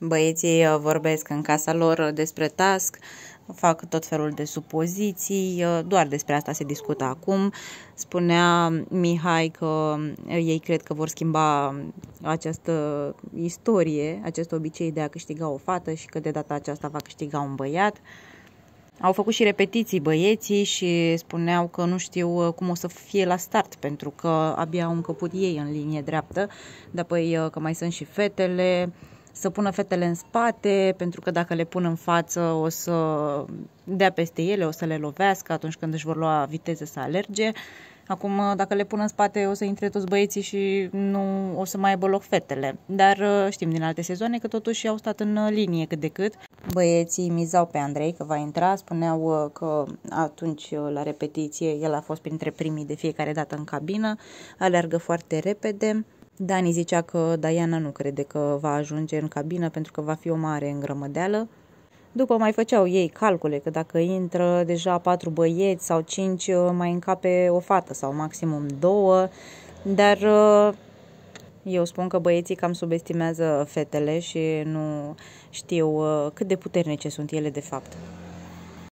Băieții uh, vorbesc în casa lor uh, despre task, fac tot felul de supoziții, uh, doar despre asta se discută acum. Spunea Mihai că ei cred că vor schimba um, această istorie, acest obicei de a câștiga o fată și că de data aceasta va câștiga un băiat. Au făcut și repetiții băieții și spuneau că nu știu cum o să fie la start, pentru că abia au încăput ei în linie dreaptă, dar păi că mai sunt și fetele, să pună fetele în spate, pentru că dacă le pun în față o să dea peste ele, o să le lovească atunci când își vor lua viteze să alerge. Acum, dacă le pun în spate, o să intre toți băieții și nu o să mai aibă loc fetele. Dar uh, știm din alte sezoane că totuși au stat în uh, linie cât de cât. Băieții mizau pe Andrei că va intra, spuneau uh, că atunci la repetiție el a fost printre primii de fiecare dată în cabină, alergă foarte repede. Dani zicea că Diana nu crede că va ajunge în cabină pentru că va fi o mare îngrămădeală. După mai făceau ei calcule că dacă intră deja patru băieți sau cinci, uh, mai încape o fată sau maximum două, dar uh, eu spun că băieții cam subestimează fetele și nu știu uh, cât de puternice sunt ele de fapt.